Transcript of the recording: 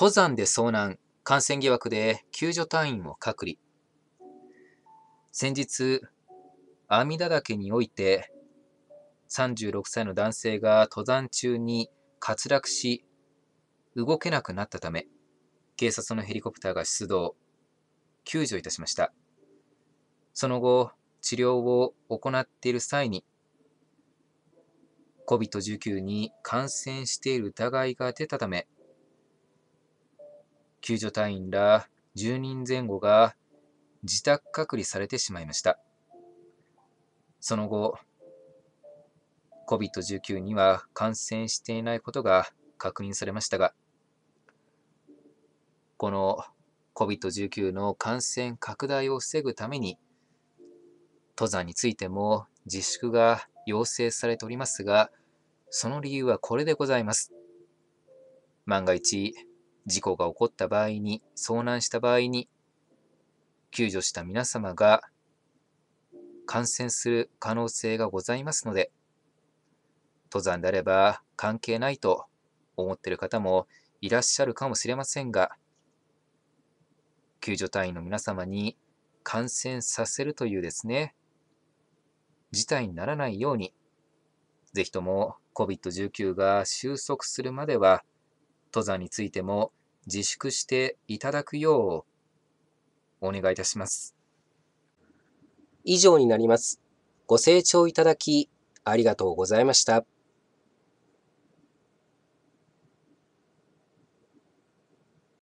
登山で遭難、感染疑惑で救助隊員を隔離。先日、阿弥陀岳において、36歳の男性が登山中に滑落し、動けなくなったため、警察のヘリコプターが出動、救助いたしました。その後、治療を行っている際に、COVID-19 に感染している疑いが出たため、救助隊員ら10人前後が自宅隔離されてしまいました。その後、COVID-19 には感染していないことが確認されましたが、この COVID-19 の感染拡大を防ぐために、登山についても自粛が要請されておりますが、その理由はこれでございます。万が一、事故が起こった場合に、遭難した場合に、救助した皆様が感染する可能性がございますので、登山であれば関係ないと思っている方もいらっしゃるかもしれませんが、救助隊員の皆様に感染させるというですね、事態にならないように、ぜひとも COVID-19 が収束するまでは、登山についても自粛していただくようお願いいたします。以上になります。ご清聴いただきありがとうございました。